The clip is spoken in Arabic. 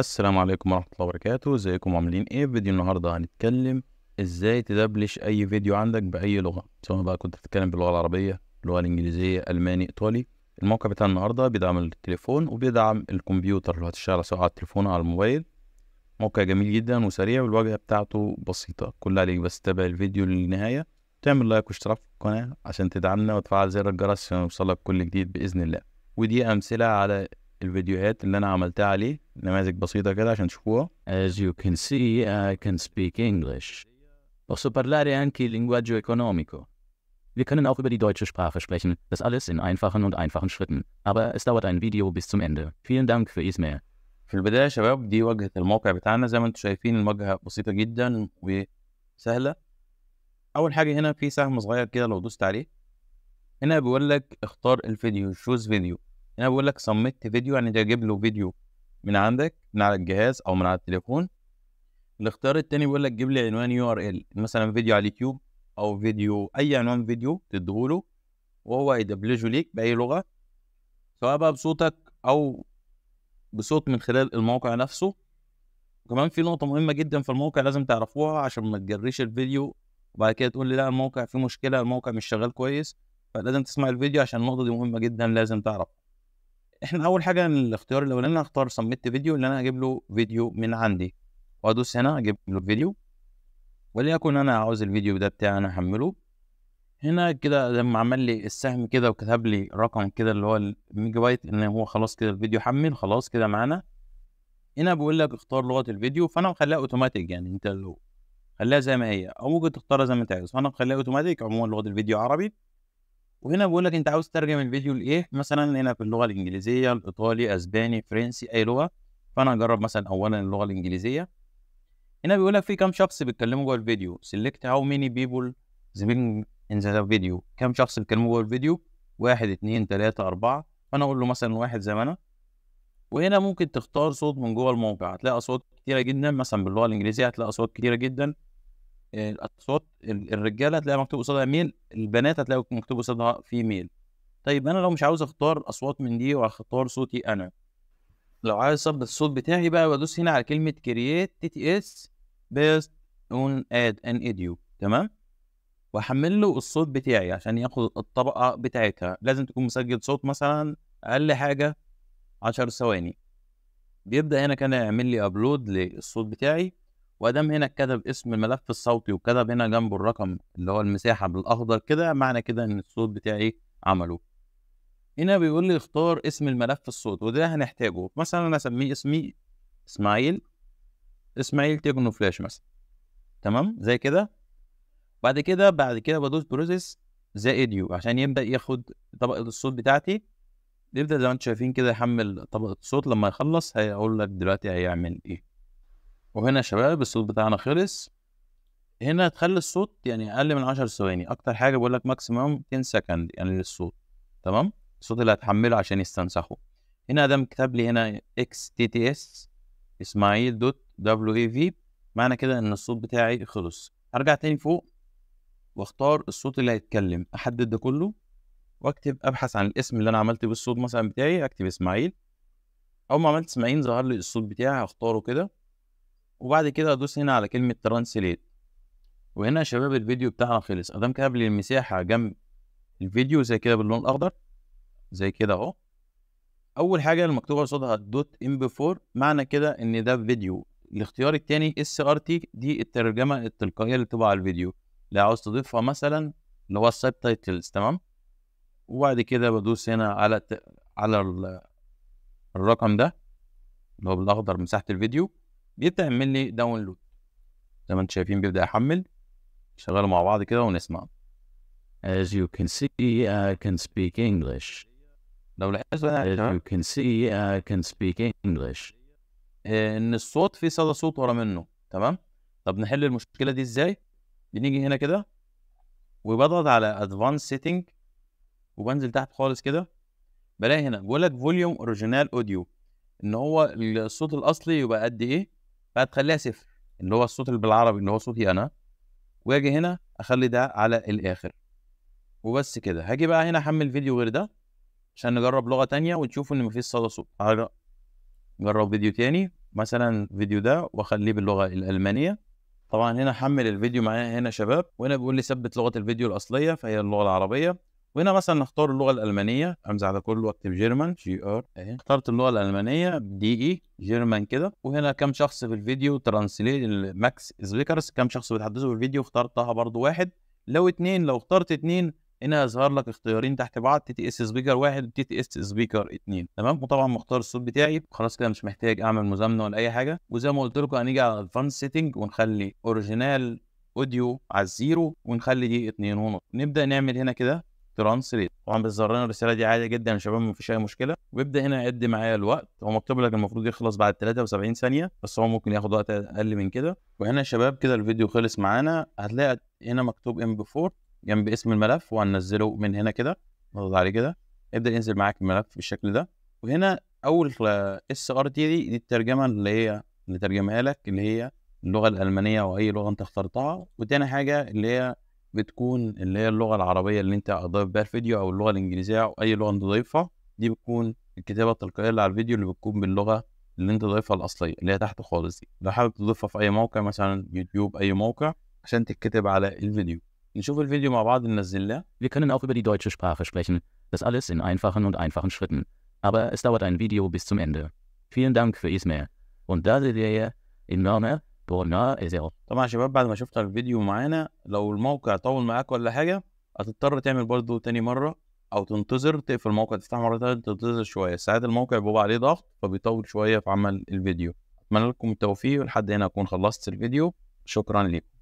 السلام عليكم ورحمة الله وبركاته ازيكم عاملين ايه في فيديو النهاردة هنتكلم ازاي تدبلش اي فيديو عندك بأي لغة سواء بقى كنت بتتكلم باللغة العربية اللغة الانجليزية الماني ايطالي الموقع بتاع النهاردة بيدعم التليفون وبيدعم الكمبيوتر اللي هتشتغل سواء على التليفون او على الموبايل موقع جميل جدا وسريع والواجهة بتاعته بسيطة كل عليك بس تتابع الفيديو للنهاية تعمل لايك واشتراك في القناة عشان تدعمنا وتفعل زر الجرس عشان يوصلك كل جديد بإذن الله ودي أمثلة على الفيديوهات اللي انا عملتها عليه نماذج بسيطه كده عشان تشوفوها As you can see I can speak English Posso parlare anche il linguaggio economico Wir können auch über die deutsche Sprache sprechen, das alles in einfachen und einfachen Schritten. Aber es dauert ein Video bis zum Ende. Vielen Dank für Ismail. في البداية يا شباب دي واجهة الموقع بتاعنا زي ما انتم شايفين الواجهة بسيطة جدا وسهلة. أول حاجة هنا في سهم صغير كده لو دوست عليه هنا بيقول لك اختار الفيديو choose video هنا يعني بيقول لك سميت فيديو يعني تجيب له فيديو من عندك من على الجهاز او من على التليفون الاختيار التاني بيقول لك جيب لي عنوان يو ار ال مثلا فيديو على اليوتيوب او فيديو اي عنوان فيديو تديهوله وهو يدبلجه ليك باي لغه سواء بقى بصوتك او بصوت من خلال الموقع نفسه وكمان في نقطه مهمه جدا في الموقع لازم تعرفوها عشان ما تجريش الفيديو وبعد كده تقول لي لا الموقع فيه مشكله الموقع مش شغال كويس فلازم تسمع الفيديو عشان النقطه دي مهمه جدا لازم تعرف احنا اول حاجه الاختيار الاولاني هختار سميت فيديو اللي انا هجيب له فيديو من عندي وادوس هنا اجيب له فيديو وليكن انا عاوز الفيديو ده بتاعي انا احمله هنا كده لما عمل لي السهم كده وكتب لي رقم كده اللي هو الميجا بايت ان هو خلاص كده الفيديو حمل خلاص كده معانا هنا بيقول لك اختار لغه الفيديو فانا مخليها اوتوماتيك يعني انت لو خليها زي ما هي او ممكن تختارها زي ما انت عايز فانا مخليها اوتوماتيك عموما لغه الفيديو عربي وهنا بيقول لك انت عاوز ترجم الفيديو لايه مثلا هنا في اللغه الانجليزيه الايطالي اسباني فرنسي اي لغه فانا هجرب مثلا اولا اللغه الانجليزيه هنا بيقول لك في كام شخص بيتكلموا جوه الفيديو سيلكت هاو ميني بيبل زبين ان ذا فيديو كام شخص بيتكلموا جوه الفيديو واحد اتنين تلاتة أربعة فأنا أقول له مثلا واحد زي ما أنا وهنا ممكن تختار صوت من جوه الموقع هتلاقي أصوات كتيرة جدا مثلا باللغة الإنجليزية هتلاقي أصوات كتيرة جدا آه، الاصوات الرجاله هتلاقي مكتوب قصادها ميل البنات هتلاقي مكتوب قصادها فيميل طيب انا لو مش عاوز اختار اصوات من دي واختار صوتي انا لو عايز اظبط الصوت بتاعي بقى بدوس هنا على كلمه كرييت تي تي اس بيست اون اد ان ايديو تمام واحمل له الصوت بتاعي عشان ياخد الطبقه بتاعتها لازم تكون مسجل صوت مثلا اقل حاجه 10 ثواني بيبدا هنا كان يعمل لي ابلود للصوت بتاعي وادام هنا كتب اسم الملف الصوتي وكتب هنا جنبه الرقم اللي هو المساحه بالاخضر كده معنى كده ان الصوت بتاعي إيه؟ عمله هنا بيقول لي اختار اسم الملف الصوت وده هنحتاجه مثلا انا اسميه اسمي اسماعيل اسماعيل تيكنو فلاش مثلا تمام زي كده بعد كده بعد كده بدوس بروسيس زائد يو عشان يبدا ياخد طبقه الصوت بتاعتي يبدا زي ما انتم شايفين كده يحمل طبقه الصوت لما يخلص هيقول لك دلوقتي هيعمل ايه وهنا يا شباب الصوت بتاعنا خلص هنا تخلي الصوت يعني اقل من عشر ثواني اكتر حاجه بقول لك ماكسيموم 10 سكند يعني للصوت تمام الصوت اللي هتحمله عشان يستنسخه هنا ده كتب لي هنا اكس تي تي اس اسماعيل دوت دبليو اي في معنى كده ان الصوت بتاعي خلص هرجع تاني فوق واختار الصوت اللي هيتكلم احدد ده كله واكتب ابحث عن الاسم اللي انا عملت بالصوت مثلا بتاعي اكتب اسماعيل اول ما عملت اسماعيل ظهر لي الصوت بتاعي هختاره كده وبعد كده ادوس هنا على كلمه ترانسليت وهنا يا شباب الفيديو بتاعنا خلص ادام كابل المساحه جنب الفيديو زي كده باللون الاخضر زي كده اهو اول حاجه المكتوبه قصادها دوت ام بي 4 معنى كده ان ده فيديو الاختيار التاني اس ار تي دي الترجمه التلقائيه اللي بتبقى على الفيديو لو عاوز تضيفها مثلا اللي هو السب تايتلز تمام وبعد كده بدوس هنا على على الرقم ده اللي هو بالاخضر مساحه الفيديو دي بتعمل لي داونلود زي ما انتم شايفين بيبدا يحمل شغالوا مع بعض كده ونسمع As you can see I can speak English لو لاحظتوا As you can see I can speak English ان الصوت في صدى صوت ورا منه تمام طب نحل المشكله دي ازاي بنيجي هنا كده وبضغط على ادفانس سيتنج وبنزل تحت خالص كده بلاقي هنا بيقول لك فوليوم اوريجينال اوديو ان هو الصوت الاصلي يبقى قد ايه فهتخليها صفر اللي هو الصوت اللي بالعربي اللي هو صوتي انا واجي هنا اخلي ده على الاخر وبس كده هاجي بقى هنا احمل فيديو غير ده عشان نجرب لغه تانية وتشوفوا ان مفيش صدى صوت نجرب فيديو تاني مثلا فيديو ده واخليه باللغه الالمانيه طبعا هنا حمل الفيديو معايا هنا شباب وهنا بيقول لي ثبت لغه الفيديو الاصليه فهي اللغه العربيه وهنا مثلا نختار اللغه الالمانيه امزح على كله واكتب جيرمان جي ار اهي اخترت اللغه الالمانيه دي اي جيرمان كده وهنا كم شخص في الفيديو ترانسليت الماكس سبيكرز كم شخص بيتحدثوا في الفيديو اخترتها برضو واحد لو اتنين لو اخترت اتنين هنا هيظهر لك اختيارين تحت بعض تي تي اس سبيكر واحد تي تي اس سبيكر اتنين تمام وطبعا مختار الصوت بتاعي خلاص كده مش محتاج اعمل مزامنه ولا اي حاجه وزي ما قلت لكم هنيجي على الفان سيتنج ونخلي اوريجينال اوديو على الزيرو ونخلي دي اتنين ونص نبدا نعمل هنا كده ترانسليت طبعا بتظهر لنا الرساله دي عادي جدا يا شباب ما فيش اي مشكله ويبدا هنا يعد معايا الوقت هو مكتوب لك المفروض يخلص بعد 73 ثانيه بس هو ممكن ياخد وقت اقل من كده وهنا يا شباب كده الفيديو خلص معانا هتلاقي هنا مكتوب ام بي 4 جنب اسم الملف وهننزله من هنا كده نضغط عليه كده يبدا ينزل معاك الملف بالشكل ده وهنا اول اس ار تي دي, دي الترجمه اللي هي اللي ترجمها لك اللي هي اللغه الالمانيه او اي لغه انت اخترتها وتاني حاجه اللي هي بتكون اللي هي اللغه العربيه اللي انت ضايف بيها الفيديو او اللغه الانجليزيه او اي لغه انت ضايفها دي بتكون الكتابه التلقائيه اللي على الفيديو اللي بتكون باللغه اللي انت ضايفها الاصليه اللي هي تحت خالص دي لو حابب تضيفها في اي موقع مثلا يوتيوب اي موقع عشان تتكتب على الفيديو نشوف الفيديو مع بعض ننزلها Wir können auch über die deutsche Sprache sprechen. Das alles in einfachen und einfachen Schritten. Aber es dauert ein Video bis zum Ende. Vielen Dank für Ismail. Und da seht ihr enorme بقول آه، إيه زيرو طبعا يا شباب بعد ما شفت الفيديو معانا لو الموقع طول معاك ولا حاجه هتضطر تعمل برضه تاني مره او تنتظر تقفل الموقع تفتح مره تانية تنتظر شويه ساعات الموقع بيبقى عليه ضغط فبيطول شويه في عمل الفيديو اتمنى لكم التوفيق لحد هنا اكون خلصت الفيديو شكرا لكم